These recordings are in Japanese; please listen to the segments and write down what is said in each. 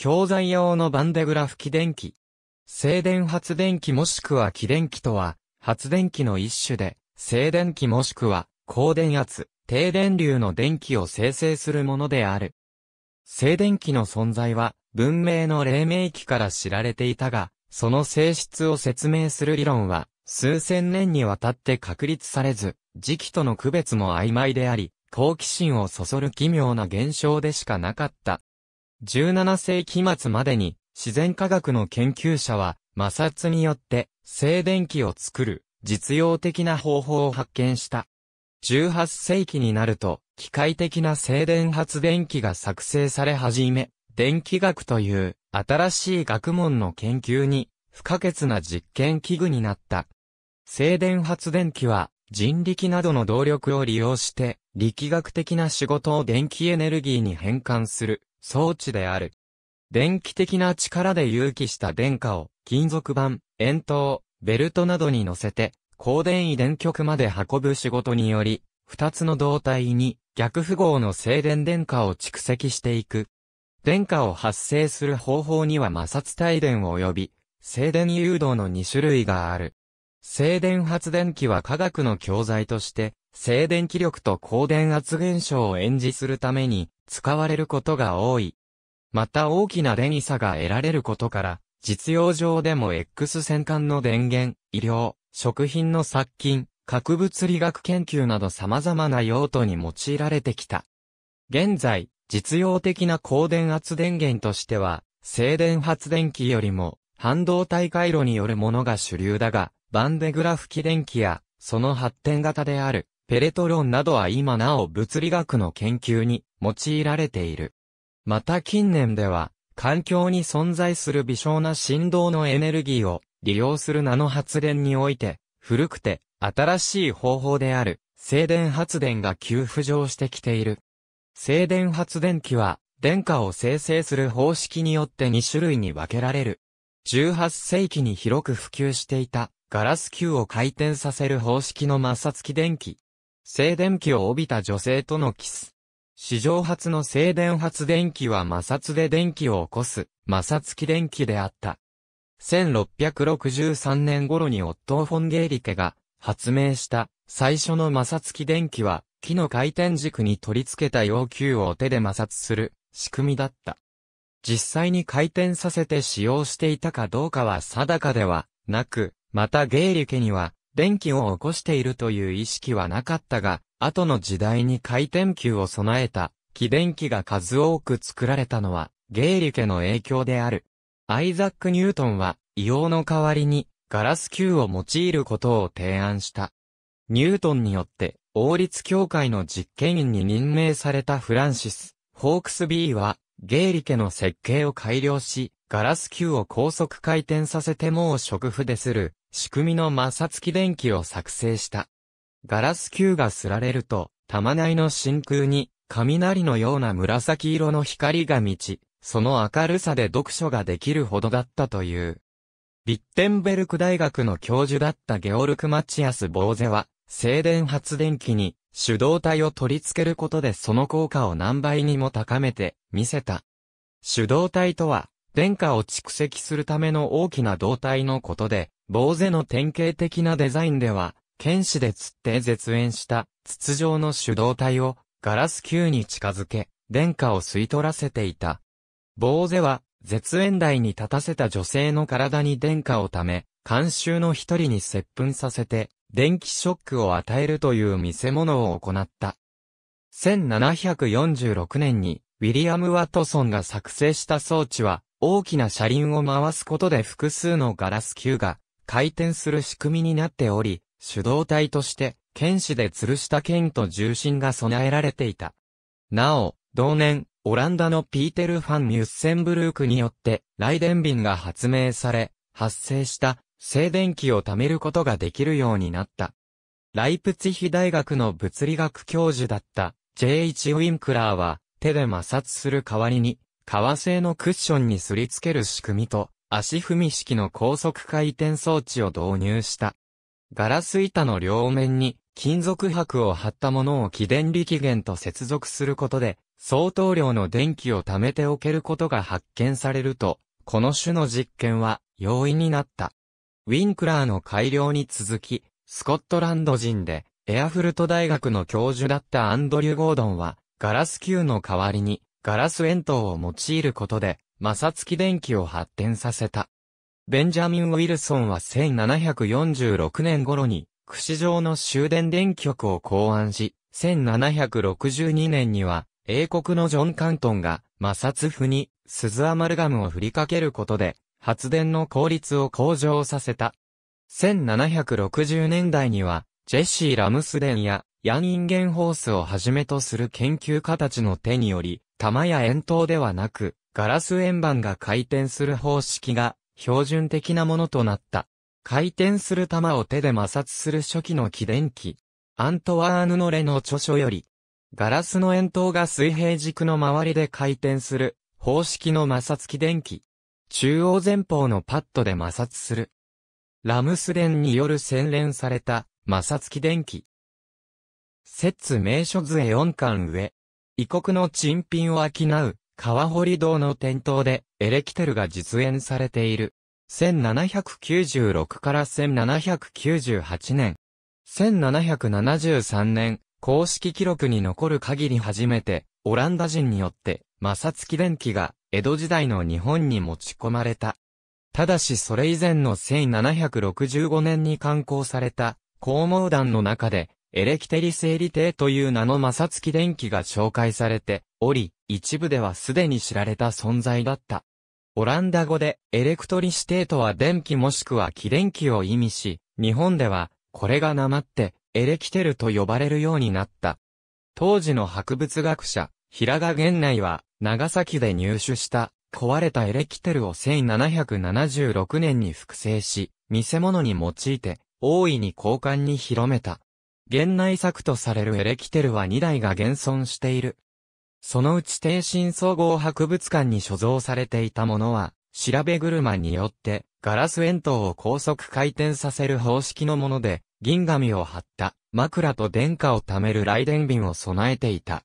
教材用のバンデグラフ起電機。静電発電機もしくは起電機とは、発電機の一種で、静電気もしくは、高電圧、低電流の電気を生成するものである。静電気の存在は、文明の黎明期から知られていたが、その性質を説明する理論は、数千年にわたって確立されず、時期との区別も曖昧であり、好奇心をそそる奇妙な現象でしかなかった。17世紀末までに自然科学の研究者は摩擦によって静電気を作る実用的な方法を発見した。18世紀になると機械的な静電発電機が作成され始め、電気学という新しい学問の研究に不可欠な実験器具になった。静電発電機は人力などの動力を利用して力学的な仕事を電気エネルギーに変換する装置である。電気的な力で有機した電荷を金属板、円筒、ベルトなどに乗せて、高電位電極まで運ぶ仕事により、二つの胴体に逆符号の静電電荷を蓄積していく。電荷を発生する方法には摩擦帯電及び、静電誘導の2種類がある。静電発電機は科学の教材として静電気力と高電圧現象を演じするために使われることが多い。また大きな電位差が得られることから、実用上でも X 線管の電源、医療、食品の殺菌、核物理学研究など様々な用途に用いられてきた。現在、実用的な高電圧電源としては、静電発電機よりも、半導体回路によるものが主流だが、バンデグラフ機電気や、その発展型である、ペレトロンなどは今なお物理学の研究に用いられている。また近年では、環境に存在する微小な振動のエネルギーを利用するナノ発電において、古くて新しい方法である静電発電が急浮上してきている。静電発電機は電荷を生成する方式によって2種類に分けられる。18世紀に広く普及していたガラス球を回転させる方式の摩擦機電気静電気を帯びた女性とのキス。史上初の静電発電機は摩擦で電気を起こす、摩擦機電気であった。1663年頃にオットー・フォン・ゲーリケが発明した最初の摩擦機電気は木の回転軸に取り付けた要求を手で摩擦する仕組みだった。実際に回転させて使用していたかどうかは定かではなく、またゲーリケには電気を起こしているという意識はなかったが、後の時代に回転球を備えた、気電気が数多く作られたのは、ゲーリケの影響である。アイザック・ニュートンは、硫黄の代わりに、ガラス球を用いることを提案した。ニュートンによって、王立協会の実験員に任命されたフランシス・ホークスビーは、ゲーリケの設計を改良し、ガラス球を高速回転させてもう食譜でする、仕組みの摩擦機電気を作成した。ガラス球がすられると、玉内の真空に、雷のような紫色の光が満ち、その明るさで読書ができるほどだったという。ビッテンベルク大学の教授だったゲオルク・マチアス・ボーゼは、静電発電機に手動体を取り付けることでその効果を何倍にも高めて、見せた。手動体とは、電荷を蓄積するための大きな動体のことで、坊勢の典型的なデザインでは、剣士で釣って絶縁した筒状の手動体をガラス球に近づけ、殿下を吸い取らせていた。坊勢は、絶縁台に立たせた女性の体に殿下をため、監修の一人に接吻させて、電気ショックを与えるという見せ物を行った。1746年に、ウィリアム・ワトソンが作成した装置は、大きな車輪を回すことで複数のガラス球が回転する仕組みになっており、手動体として、剣士で吊るした剣と重心が備えられていた。なお、同年、オランダのピーテル・ファン・ミュッセンブルークによって、ラインビ瓶が発明され、発生した静電気を貯めることができるようになった。ライプツィヒ大学の物理学教授だった J.H. ウィンクラーは手で摩擦する代わりに革製のクッションにすりつける仕組みと足踏み式の高速回転装置を導入した。ガラス板の両面に金属箔を貼ったものを起電力源と接続することで、相当量の電気を貯めておけることが発見されると、この種の実験は容易になった。ウィンクラーの改良に続き、スコットランド人で、エアフルト大学の教授だったアンドリュー・ゴードンは、ガラス球の代わりに、ガラス円筒を用いることで、摩擦機電気を発展させた。ベンジャミン・ウィルソンは1746年頃に、串状の終電電極を考案し、1762年には、英国のジョン・カントンが、摩擦符に、鈴アマルガムを振りかけることで、発電の効率を向上させた。1760年代には、ジェシー・ラムスデンや、ヤン・インゲンホースをはじめとする研究家たちの手により、玉や円筒ではなく、ガラス円盤が回転する方式が標準的なものとなった。回転する玉を手で摩擦する初期の起電機。アントワーヌ・ノレの著書より、ガラスの円筒が水平軸の周りで回転する方式の摩擦起電機。中央前方のパッドで摩擦する。ラムス電による洗練された摩擦起電機。説明書図へ4巻上。異国の珍品を商う川堀堂の店頭でエレキテルが実演されている。1796から1798年。1773年、公式記録に残る限り初めて、オランダ人によって、摩擦機電気が江戸時代の日本に持ち込まれた。ただしそれ以前の1765年に刊行された、公毛団の中で、エレキテリ整理定という名の摩擦機電気が紹介されており、一部ではすでに知られた存在だった。オランダ語でエレクトリシテーとは電気もしくは気電気を意味し、日本ではこれがなまってエレキテルと呼ばれるようになった。当時の博物学者、平賀源内は長崎で入手した壊れたエレキテルを1776年に複製し、見せ物に用いて大いに交換に広めた。現内作とされるエレキテルは2台が現存している。そのうち帝神総合博物館に所蔵されていたものは、調べ車によって、ガラス円筒を高速回転させる方式のもので、銀紙を貼った枕と電化を貯める雷電瓶を備えていた。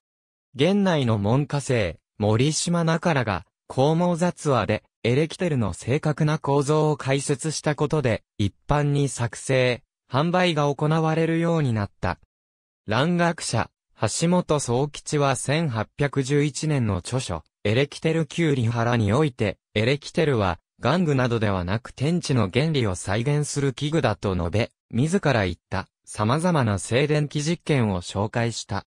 現内の門下生、森島中が、高毛雑話で、エレキテルの正確な構造を解説したことで、一般に作成、販売が行われるようになった。蘭学者、橋本総吉は1811年の著書、エレキテル・キューリハラにおいて、エレキテルは、玩具などではなく天地の原理を再現する器具だと述べ、自ら言った、様々な静電気実験を紹介した。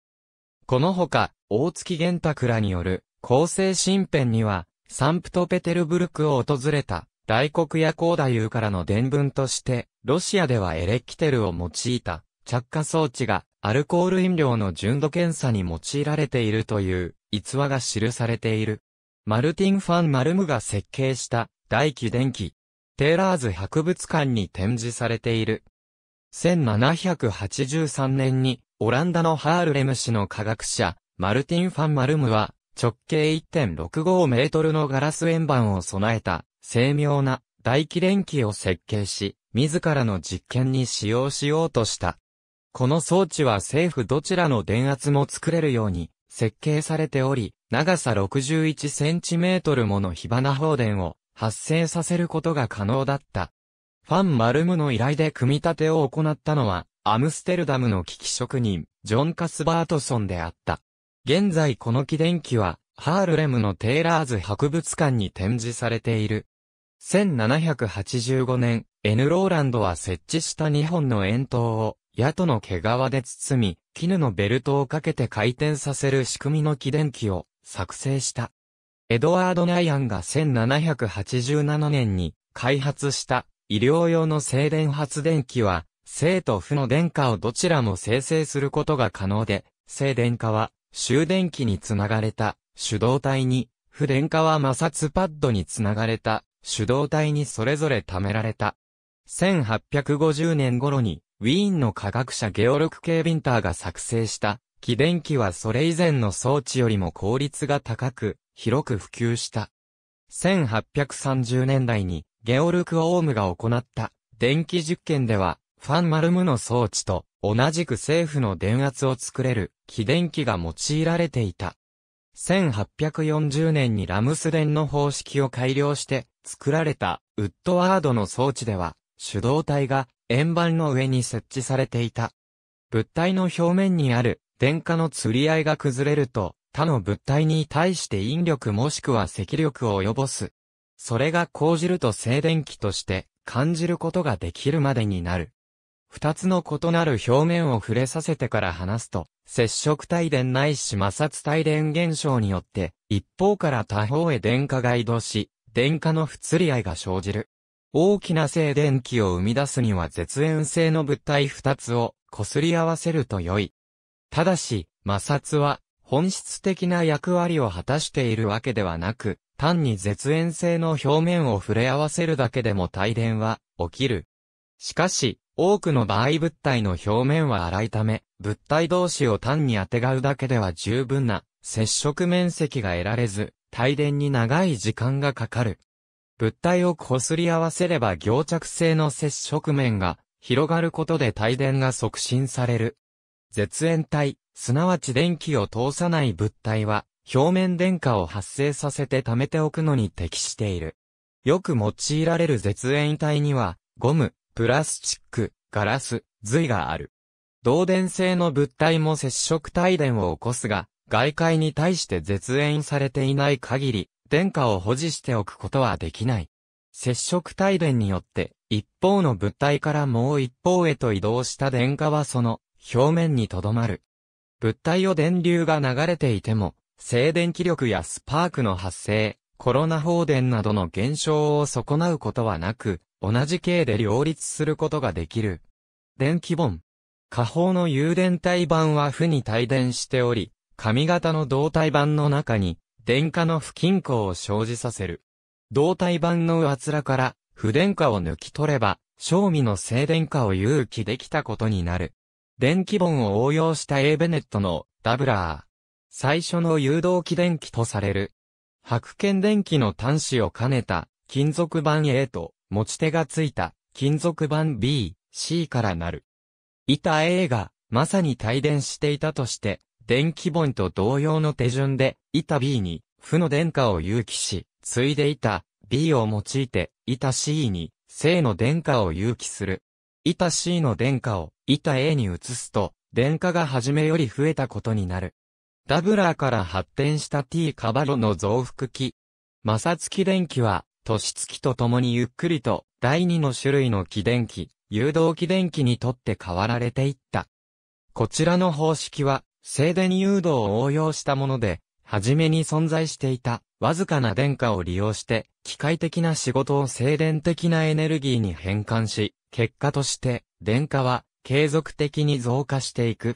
このほか、大月玄太らによる、構成新編には、サンプトペテルブルクを訪れた、大黒や高太夫からの伝聞として、ロシアではエレキテルを用いた着火装置がアルコール飲料の純度検査に用いられているという逸話が記されている。マルティン・ファン・マルムが設計した大気電気。テーラーズ博物館に展示されている。1783年にオランダのハールレム氏の科学者、マルティン・ファン・マルムは直径1.65メートルのガラス円盤を備えた精妙な大気電機を設計し、自らの実験に使用しようとした。この装置は政府どちらの電圧も作れるように設計されており、長さ6 1トルもの火花放電を発生させることが可能だった。ファン・マルムの依頼で組み立てを行ったのは、アムステルダムの機器職人、ジョン・カスバートソンであった。現在この機電機は、ハールレムのテイラーズ博物館に展示されている。1785年、エヌローランドは設置した2本の円筒を、矢との毛皮で包み、絹のベルトをかけて回転させる仕組みの起電機を作成した。エドワード・ナイアンが1787年に開発した医療用の静電発電機は、正と負の電荷をどちらも生成することが可能で、静電荷は終電機につながれた手動体に、負電荷は摩擦パッドにつながれた主導体にそれぞれ貯められた。1850年頃に、ウィーンの科学者ゲオルク・ケービンターが作成した、起電機はそれ以前の装置よりも効率が高く、広く普及した。1830年代に、ゲオルク・オームが行った、電気実験では、ファン・マルムの装置と、同じく政府の電圧を作れる、起電機が用いられていた。1840年にラムス電の方式を改良して作られたウッドワードの装置では手動体が円盤の上に設置されていた。物体の表面にある電荷の釣り合いが崩れると他の物体に対して引力もしくは積力を及ぼす。それが講じると静電気として感じることができるまでになる。二つの異なる表面を触れさせてから離すと、接触帯電ないし摩擦帯電現象によって、一方から他方へ電荷が移動し、電荷の不釣り合いが生じる。大きな静電気を生み出すには絶縁性の物体二つを擦り合わせると良い。ただし、摩擦は本質的な役割を果たしているわけではなく、単に絶縁性の表面を触れ合わせるだけでも帯電は起きる。しかし、多くの場合物体の表面は粗いため、物体同士を単に当てがうだけでは十分な接触面積が得られず、帯電に長い時間がかかる。物体をこすり合わせれば凝着性の接触面が広がることで帯電が促進される。絶縁体、すなわち電気を通さない物体は、表面電荷を発生させて溜めておくのに適している。よく用いられる絶縁体には、ゴム、プラスチック、ガラス、髄がある。導電性の物体も接触帯電を起こすが、外界に対して絶縁されていない限り、電荷を保持しておくことはできない。接触帯電によって、一方の物体からもう一方へと移動した電荷はその表面に留まる。物体を電流が流れていても、静電気力やスパークの発生、コロナ放電などの現象を損なうことはなく、同じ形で両立することができる。電気本。下方の有電体板は負に帯電しており、髪型の胴体板の中に、電荷の不均衡を生じさせる。胴体板の上面から、不電荷を抜き取れば、賞味の静電荷を有機できたことになる。電気本を応用したエーベネットのダブラー。最初の誘導機電気とされる。白剣電気の端子を兼ねた金属板 A と持ち手がついた金属板 B、C からなる。板 A がまさに帯電していたとして、電気本と同様の手順で板 B に負の電荷を有機し、ついで板 B を用いて板 C に正の電荷を有機する。板 C の電荷を板 A に移すと、電荷が初めより増えたことになる。ダブラーから発展した T カバロの増幅器。摩擦器電気は年月とともにゆっくりと第2の種類の起電機、誘導起電機にとって変わられていった。こちらの方式は、静電誘導を応用したもので、はじめに存在していた、わずかな電荷を利用して、機械的な仕事を静電的なエネルギーに変換し、結果として、電荷は、継続的に増加していく。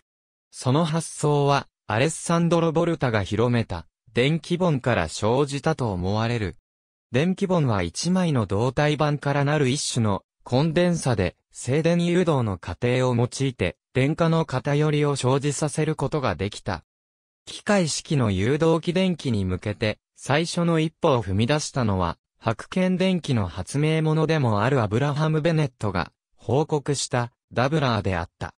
その発想は、アレッサンドロ・ボルタが広めた、電気本から生じたと思われる。電気盆は1枚の導体板からなる一種のコンデンサで静電誘導の過程を用いて電荷の偏りを生じさせることができた。機械式の誘導機電気に向けて最初の一歩を踏み出したのは白剣電気の発明者でもあるアブラハム・ベネットが報告したダブラーであった。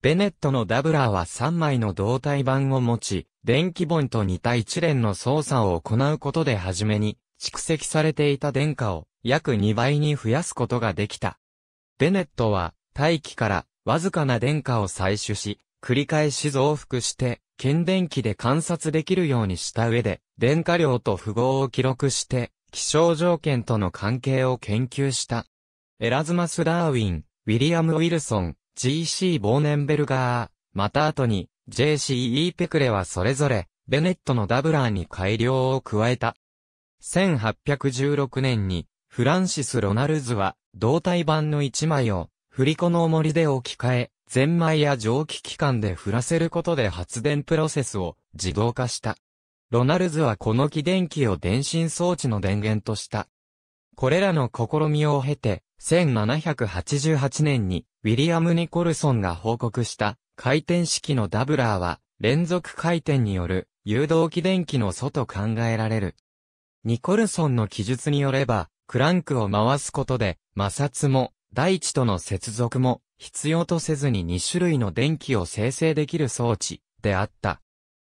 ベネットのダブラーは3枚の導体板を持ち、電気盆と似た一連の操作を行うことで初めに、蓄積されていた電荷を約2倍に増やすことができた。ベネットは大気からわずかな電荷を採取し、繰り返し増幅して、検電器で観察できるようにした上で、電荷量と符号を記録して、気象条件との関係を研究した。エラズマス・ダーウィン、ウィリアム・ウィルソン、G.C. ボーネンベルガー、また後に、J.C.E. ペクレはそれぞれ、ベネットのダブラーに改良を加えた。1816年に、フランシス・ロナルズは、胴体板の一枚を、振り子の重りで置き換え、ゼンマイや蒸気機関で振らせることで発電プロセスを自動化した。ロナルズはこの機電機を電信装置の電源とした。これらの試みを経て、1788年にウィリアム・ニコルソンが報告した回転式のダブラーは連続回転による誘導機電機の素と考えられる。ニコルソンの記述によれば、クランクを回すことで、摩擦も、大地との接続も、必要とせずに2種類の電気を生成できる装置、であった。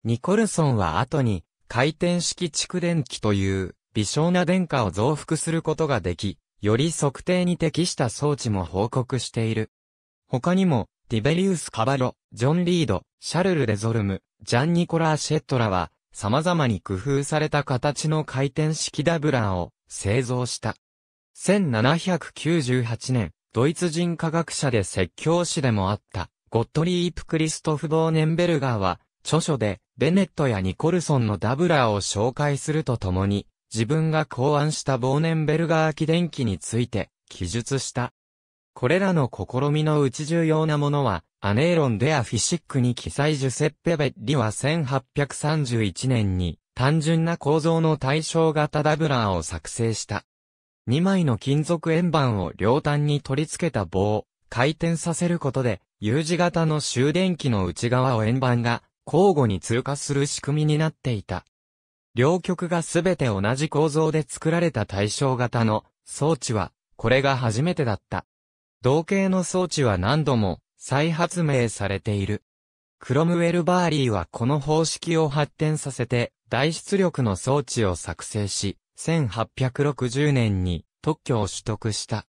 ニコルソンは後に、回転式蓄電器という、微小な電荷を増幅することができ、より測定に適した装置も報告している。他にも、ディベリウス・カバロ、ジョン・リード、シャルル・レゾルム、ジャン・ニコラー・シェットラは、様々に工夫された形の回転式ダブラーを製造した。1798年、ドイツ人科学者で説教師でもあった、ゴットリープ・クリストフ・ボーネンベルガーは、著書で、ベネットやニコルソンのダブラーを紹介するとともに、自分が考案したボーネンベルガー機電機について、記述した。これらの試みのうち重要なものは、アネーロン・デア・フィシックに記載ジュセッペ・ベッリは1831年に単純な構造の対象型ダブラーを作成した。2枚の金属円盤を両端に取り付けた棒を回転させることで U 字型の終電機の内側を円盤が交互に通過する仕組みになっていた。両極がすべて同じ構造で作られた対象型の装置はこれが初めてだった。同型の装置は何度も再発明されている。クロムウェル・バーリーはこの方式を発展させて、大出力の装置を作成し、1860年に特許を取得した。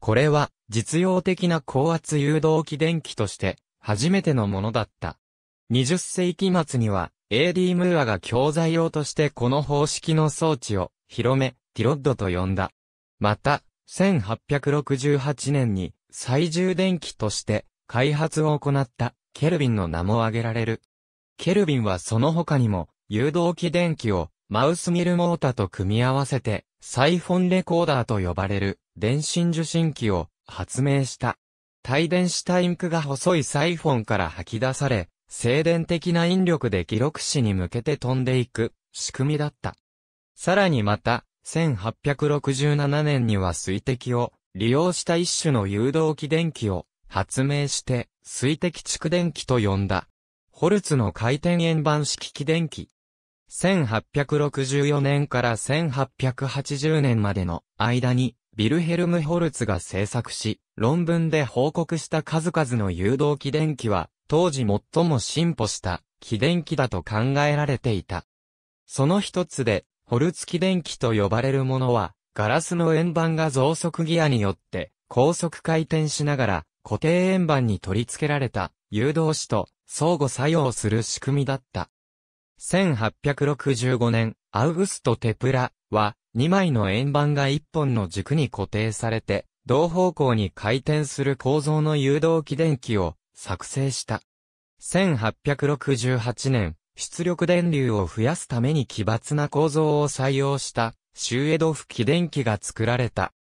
これは実用的な高圧誘導機電機として初めてのものだった。20世紀末には AD ムーアが教材用としてこの方式の装置を広め、ティロッドと呼んだ。また、1868年に最重電機として開発を行ったケルビンの名も挙げられる。ケルビンはその他にも、誘導機電機をマウスミルモータと組み合わせて、サイフォンレコーダーと呼ばれる電信受信機を発明した。帯電したインクが細いサイフォンから吐き出され、静電的な引力で記録紙に向けて飛んでいく仕組みだった。さらにまた、1867年には水滴を利用した一種の誘導機電気を発明して、水滴蓄電器と呼んだ。ホルツの回転円盤式起電機。1864年から1880年までの間に、ビルヘルム・ホルツが製作し、論文で報告した数々の誘導起電機は、当時最も進歩した起電機だと考えられていた。その一つで、ホルツ起電機と呼ばれるものは、ガラスの円盤が増速ギアによって、高速回転しながら、固定円盤に取り付けられた誘導子と相互作用する仕組みだった。1865年、アウグスト・テプラは2枚の円盤が1本の軸に固定されて、同方向に回転する構造の誘導起電機を作成した。1868年、出力電流を増やすために奇抜な構造を採用した、シューエドフ起電機が作られた。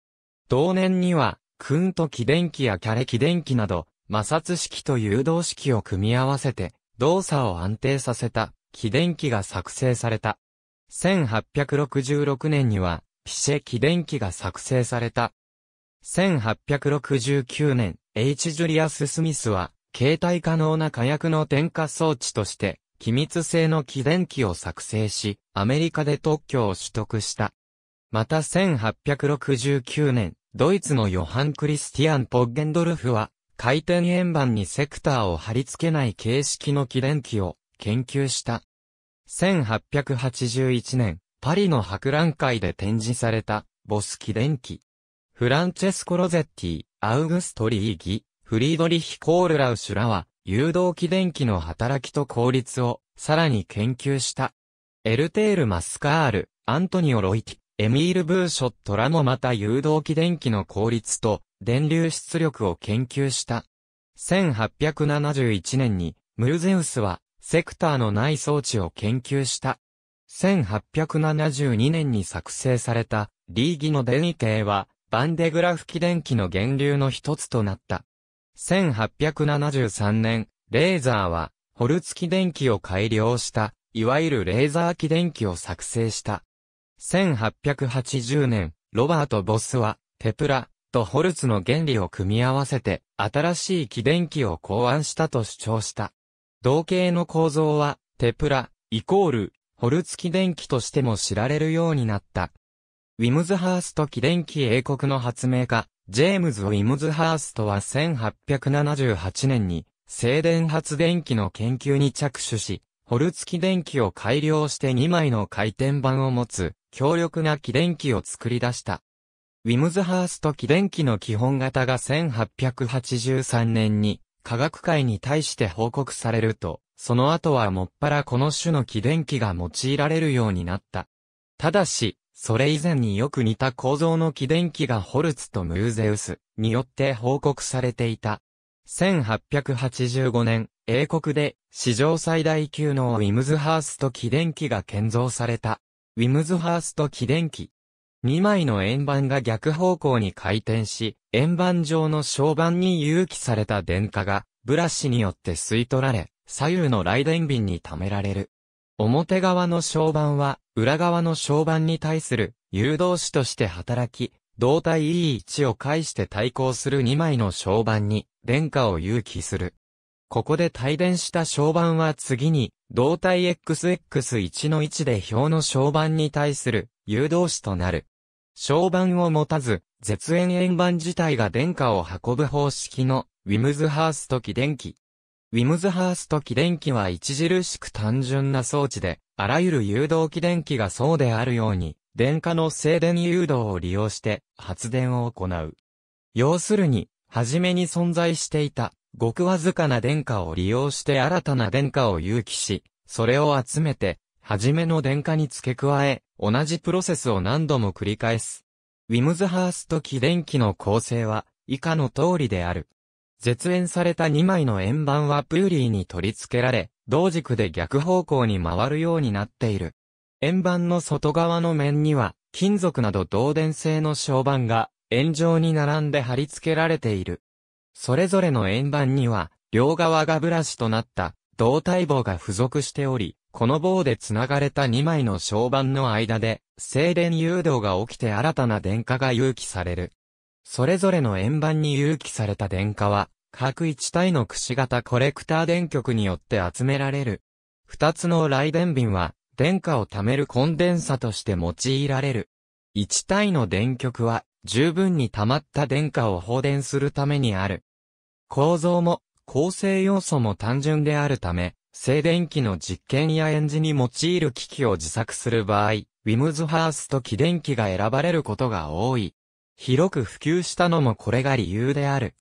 同年には、クンと起電機やキャレ起電機など、摩擦式と誘導式を組み合わせて、動作を安定させた、起電機が作成された。1866年には、ピシェ起電機が作成された。1869年、H. ジュリアス・スミスは、携帯可能な火薬の点火装置として、機密性の起電機を作成し、アメリカで特許を取得した。また1869年、ドイツのヨハン・クリスティアン・ポッゲンドルフは、回転円盤にセクターを貼り付けない形式の起電機を研究した。1881年、パリの博覧会で展示された、ボス起電機。フランチェスコ・ロゼッティ、アウグストリーギ、フリードリヒ・コールラウシュラは、誘導起電機の働きと効率を、さらに研究した。エルテール・マスカール、アントニオ・ロイティ、エミール・ブーショットらもまた誘導機電気の効率と電流出力を研究した。1871年にムルゼウスはセクターのない装置を研究した。1872年に作成されたリーギの電位計はバンデグラフ機電気の源流の一つとなった。1873年、レーザーはホルツ機電気を改良した、いわゆるレーザー機電気を作成した。1880年、ロバート・ボスは、テプラとホルツの原理を組み合わせて、新しい起電機を考案したと主張した。同型の構造は、テプラ、イコール、ホルツ起電機としても知られるようになった。ウィムズハースト起電機英国の発明家、ジェームズ・ウィムズハーストは1878年に、静電発電機の研究に着手し、ホルツ起電機を改良して2枚の回転板を持つ、強力な起電機を作り出した。ウィムズハースト起電機の基本型が1883年に科学界に対して報告されると、その後はもっぱらこの種の起電機が用いられるようになった。ただし、それ以前によく似た構造の起電機がホルツとムーゼウスによって報告されていた。1885年、英国で史上最大級のウィムズハースト起電機が建造された。ウィムズハースト起電機。2枚の円盤が逆方向に回転し、円盤上の小盤に誘起された電荷が、ブラシによって吸い取られ、左右の雷電瓶に溜められる。表側の小盤は、裏側の小盤に対する誘導子として働き、胴体 E1 を介して対抗する2枚の小盤に、電荷を誘起する。ここで帯電した小板は次に、胴体 XX1 の位置で表の小板に対する誘導子となる。小板を持たず、絶縁円盤自体が電荷を運ぶ方式のウィムズハースト機電機。ウィムズハースト機電機は著しく単純な装置で、あらゆる誘導機電機がそうであるように、電荷の静電誘導を利用して発電を行う。要するに、はじめに存在していたごくわずかな電下を利用して新たな電下を有機し、それを集めて、初めの電下に付け加え、同じプロセスを何度も繰り返す。ウィムズハースト機電機の構成は、以下の通りである。絶縁された2枚の円盤はプーリーに取り付けられ、同軸で逆方向に回るようになっている。円盤の外側の面には、金属など導電性の小板が、円状に並んで貼り付けられている。それぞれの円盤には、両側がブラシとなった胴体棒が付属しており、この棒で繋がれた2枚の小板の間で、静電誘導が起きて新たな電荷が誘起される。それぞれの円盤に誘起された電荷は、各1体のくし形コレクター電極によって集められる。2つの雷電瓶は、電荷を貯めるコンデンサとして用いられる。1体の電極は十分に溜まった電荷を放電するためにある。構造も構成要素も単純であるため、静電気の実験や演示に用いる機器を自作する場合、ウィムズハースと起電機が選ばれることが多い。広く普及したのもこれが理由である。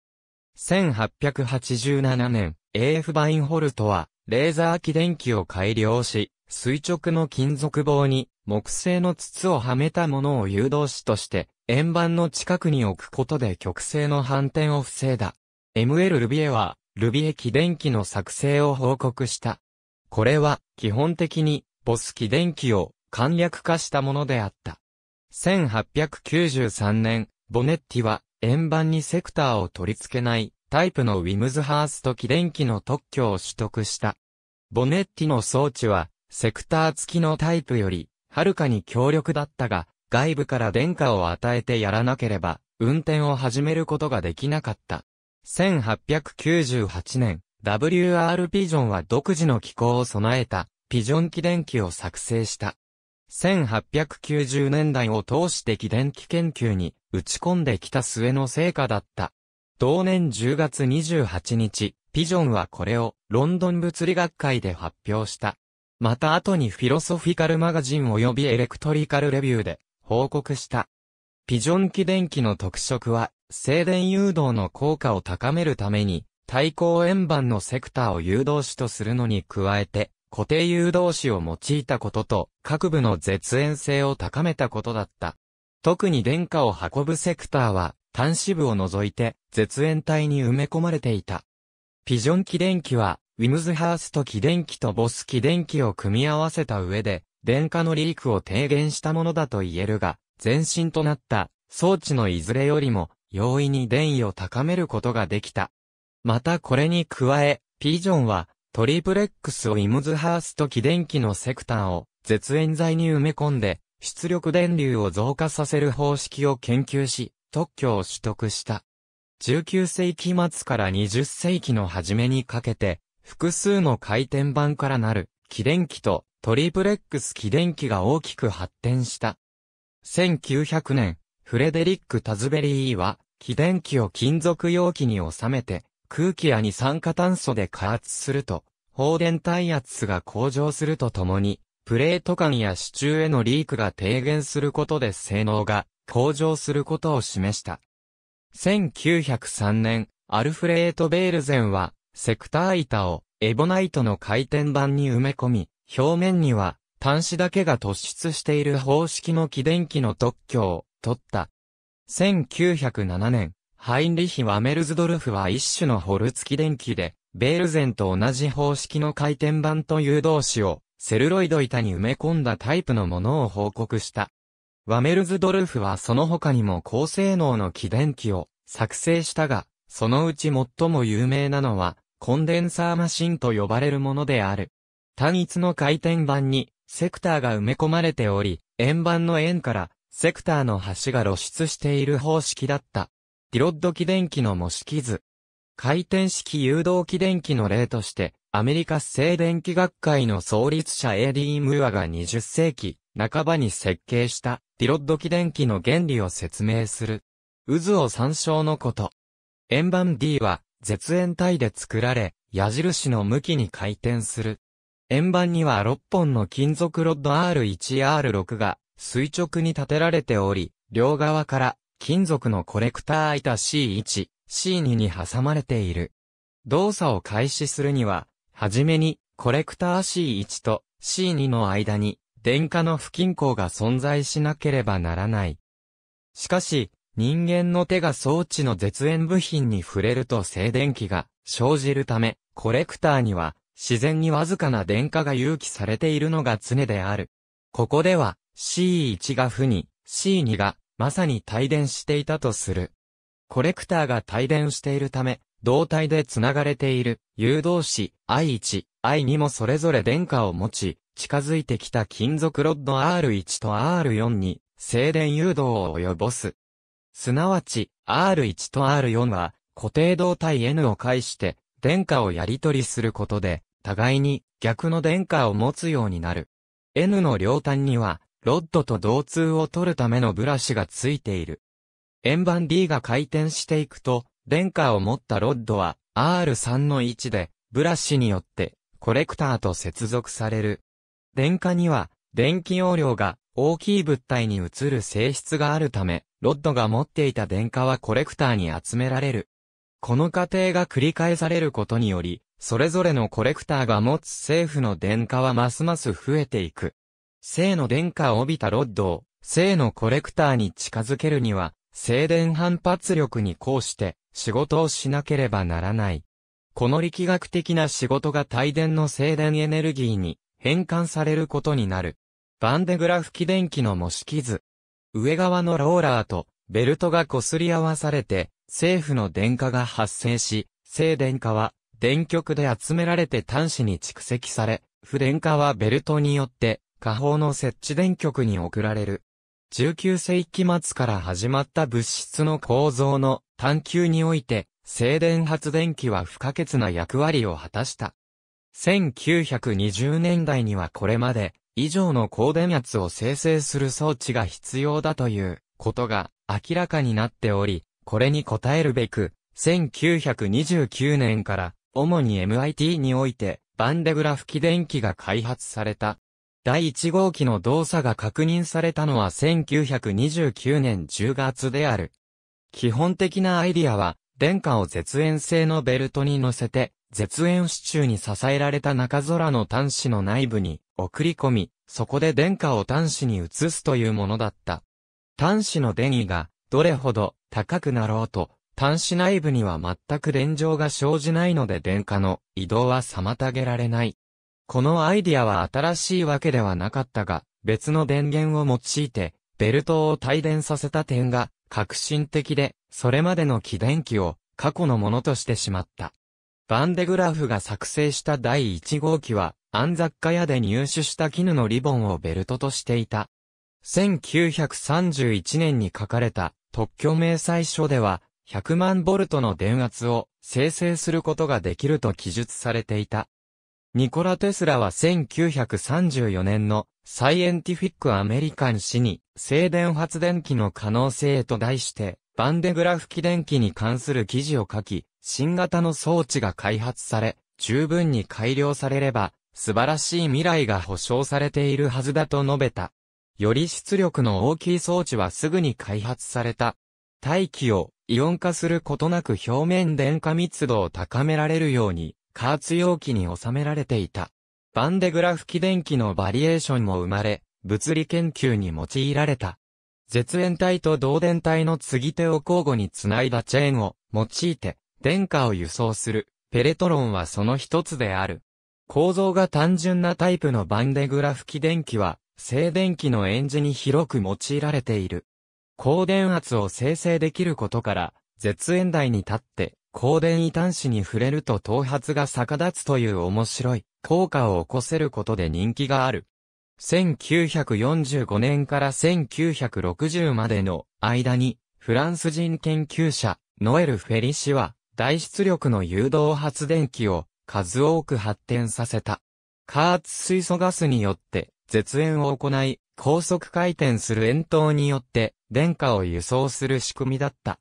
1887年、AF バインホルトは、レーザー起電機を改良し、垂直の金属棒に木製の筒をはめたものを誘導子として、円盤の近くに置くことで極性の反転を防いだ。ML ルビエは、ルビエ起電機の作成を報告した。これは、基本的に、ボス起電機を簡略化したものであった。1893年、ボネッティは、円盤にセクターを取り付けないタイプのウィムズハースト起電機の特許を取得した。ボネッティの装置は、セクター付きのタイプよりはるかに強力だったが、外部から電荷を与えてやらなければ、運転を始めることができなかった。1898年、WR ピジョンは独自の機構を備えた、ピジョン機電機を作成した。1890年代を通して機電機研究に打ち込んできた末の成果だった。同年10月28日、ピジョンはこれをロンドン物理学会で発表した。また後にフィロソフィカルマガジン及びエレクトリカルレビューで報告した。ピジョン機電機の特色は、静電誘導の効果を高めるために、対抗円盤のセクターを誘導子とするのに加えて、固定誘導子を用いたことと、各部の絶縁性を高めたことだった。特に電荷を運ぶセクターは、端子部を除いて、絶縁体に埋め込まれていた。ピジョン機電機は、ウィムズハースト機電機とボス機電機を組み合わせた上で、電化のリークを低減したものだと言えるが、前身となった装置のいずれよりも容易に電位を高めることができた。またこれに加え、ピージョンはトリプレックスをイムズハースト機電機のセクターを絶縁材に埋め込んで、出力電流を増加させる方式を研究し、特許を取得した。19世紀末から20世紀の初めにかけて、複数の回転板からなる、起電機とトリプレックス起電機が大きく発展した。1900年、フレデリック・タズベリーは、起電機を金属容器に収めて、空気や二酸化炭素で加圧すると、放電耐圧が向上するとともに、プレート間や支柱へのリークが低減することで性能が向上することを示した。1903年、アルフレート・ベールゼンは、セクター板をエボナイトの回転板に埋め込み、表面には端子だけが突出している方式の起電機の特許を取った。1907年、ハインリヒ・ワメルズドルフは一種のホルツ起電機で、ベールゼンと同じ方式の回転板と誘導子をセルロイド板に埋め込んだタイプのものを報告した。ワメルズドルフはその他にも高性能の起電機を作成したが、そのうち最も有名なのはコンデンサーマシンと呼ばれるものである。単一の回転板に、セクターが埋め込まれており、円盤の円から、セクターの端が露出している方式だった。ディロッド機電機の模式図。回転式誘導機電機の例として、アメリカ製電気学会の創立者 A.D. ムーアが20世紀半ばに設計したディロッド機電機の原理を説明する。渦を参照のこと。円盤 D は絶縁体で作られ、矢印の向きに回転する。円盤には6本の金属ロッド R1R6 が垂直に立てられており、両側から金属のコレクター板 C1、C2 に挟まれている。動作を開始するには、はじめにコレクター C1 と C2 の間に電荷の不均衡が存在しなければならない。しかし、人間の手が装置の絶縁部品に触れると静電気が生じるため、コレクターには自然にわずかな電荷が有機されているのが常である。ここでは C1 が負に C2 がまさに帯電していたとする。コレクターが帯電しているため、胴体で繋がれている誘導子 I1、I2 もそれぞれ電荷を持ち、近づいてきた金属ロッド R1 と R4 に静電誘導を及ぼす。すなわち、R1 と R4 は、固定動体 N を介して、電荷をやり取りすることで、互いに逆の電荷を持つようになる。N の両端には、ロッドと導通を取るためのブラシがついている。円盤 D が回転していくと、電荷を持ったロッドは R3 の位置で、ブラシによってコレクターと接続される。電荷には、電気容量が大きい物体に移る性質があるため、ロッドが持っていた電荷はコレクターに集められる。この過程が繰り返されることにより、それぞれのコレクターが持つ政府の電荷はますます増えていく。正の電荷を帯びたロッドを、正のコレクターに近づけるには、静電反発力に抗して、仕事をしなければならない。この力学的な仕事が帯電の静電エネルギーに変換されることになる。バンデグラフ記電機の模式図。上側のローラーとベルトが擦り合わされて、政府の電荷が発生し、静電荷は電極で集められて端子に蓄積され、不電荷はベルトによって下方の設置電極に送られる。19世紀末から始まった物質の構造の探求において、静電発電機は不可欠な役割を果たした。1920年代にはこれまで以上の高電圧を生成する装置が必要だということが明らかになっており、これに応えるべく、1929年から主に MIT においてバンデグラフ機電機が開発された。第1号機の動作が確認されたのは1929年10月である。基本的なアイディアは、電荷を絶縁性のベルトに乗せて、絶縁支柱に支えられた中空の端子の内部に送り込み、そこで殿下を端子に移すというものだった。端子の電位が、どれほど高くなろうと、端子内部には全く電状が生じないので電荷の移動は妨げられない。このアイディアは新しいわけではなかったが、別の電源を用いて、ベルトを帯電させた点が革新的で、それまでの起電機を過去のものとしてしまった。バンデグラフが作成した第1号機は、安雑貨屋で入手した絹のリボンをベルトとしていた。1931年に書かれた特許明細書では、100万ボルトの電圧を生成することができると記述されていた。ニコラ・テスラは1934年のサイエンティフィック・アメリカン誌に静電発電機の可能性と題してバンデグラフ機電機に関する記事を書き、新型の装置が開発され、十分に改良されれば素晴らしい未来が保証されているはずだと述べた。より出力の大きい装置はすぐに開発された。大気をイオン化することなく表面電化密度を高められるように、加圧容器に収められていた。バンデグラフ記電機のバリエーションも生まれ、物理研究に用いられた。絶縁体と導電体の継ぎ手を交互につないだチェーンを用いて、電荷を輸送する、ペレトロンはその一つである。構造が単純なタイプのバンデグラフ機電機は、静電気の演じに広く用いられている。高電圧を生成できることから、絶縁台に立って、高電異端子に触れると頭髪が逆立つという面白い効果を起こせることで人気がある。1945年から1960までの間に、フランス人研究者、ノエル・フェリ氏は、大出力の誘導発電機を数多く発展させた。加圧水素ガスによって、絶縁を行い、高速回転する円筒によって、電荷を輸送する仕組みだった。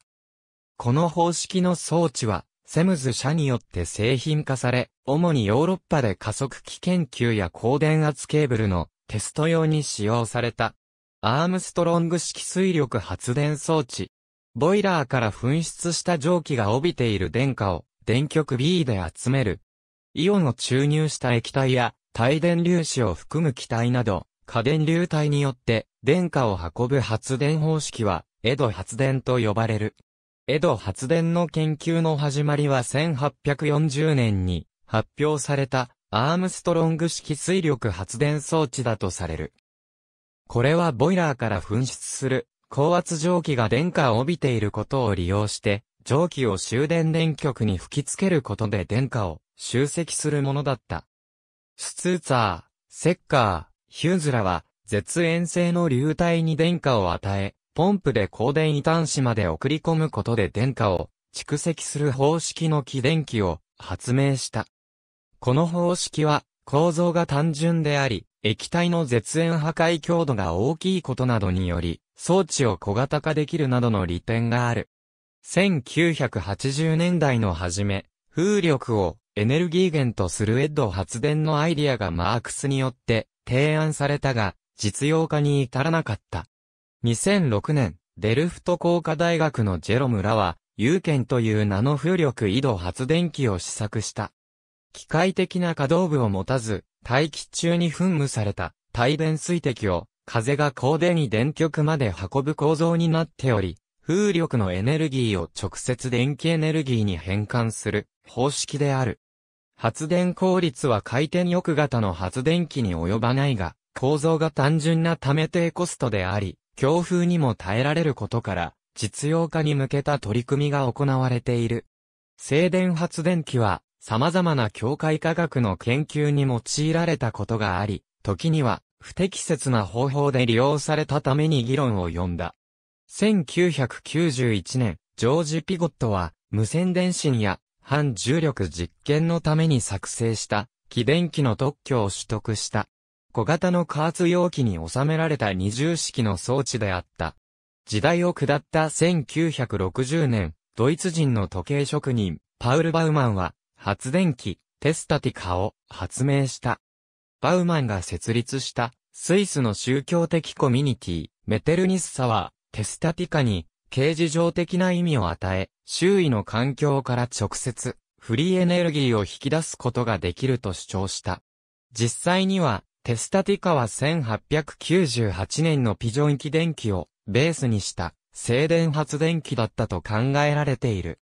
この方式の装置は、セムズ社によって製品化され、主にヨーロッパで加速器研究や高電圧ケーブルのテスト用に使用された。アームストロング式水力発電装置。ボイラーから噴出した蒸気が帯びている電荷を電極 B で集めるイオンを注入した液体や、帯電粒子を含む気体など、過電流体によって電荷を運ぶ発電方式は、江戸発電と呼ばれる。江戸発電の研究の始まりは1840年に発表されたアームストロング式水力発電装置だとされる。これはボイラーから噴出する高圧蒸気が電荷を帯びていることを利用して蒸気を終電電極に吹き付けることで電荷を集積するものだった。スツーツァー、セッカー、ヒューズラは、絶縁性の流体に電荷を与え、ポンプで高電位端子まで送り込むことで電荷を蓄積する方式の起電機を発明した。この方式は構造が単純であり、液体の絶縁破壊強度が大きいことなどにより、装置を小型化できるなどの利点がある。1980年代の初め、風力をエネルギー源とするエッド発電のアイディアがマークスによって提案されたが、実用化に至らなかった。2006年、デルフト工科大学のジェロムらは、有権という名の風力移動発電機を試作した。機械的な可動部を持たず、大気中に噴霧された、帯電水滴を、風が高電に電極まで運ぶ構造になっており、風力のエネルギーを直接電気エネルギーに変換する方式である。発電効率は回転翼型の発電機に及ばないが、構造が単純なため低コストであり、強風にも耐えられることから、実用化に向けた取り組みが行われている。静電発電機は、様々な境界科学の研究に用いられたことがあり、時には、不適切な方法で利用されたために議論を呼んだ。1991年、ジョージ・ピゴットは、無線電信や反重力実験のために作成した、起電機の特許を取得した。小型の加圧容器に収められた二重式の装置であった。時代を下った1960年、ドイツ人の時計職人、パウル・バウマンは、発電機、テスタティカを発明した。バウマンが設立した、スイスの宗教的コミュニティ、メテルニスサワテスタティカに形事上的な意味を与え、周囲の環境から直接フリーエネルギーを引き出すことができると主張した。実際には、テスタティカは1898年のピジョン機電気をベースにした静電発電機だったと考えられている。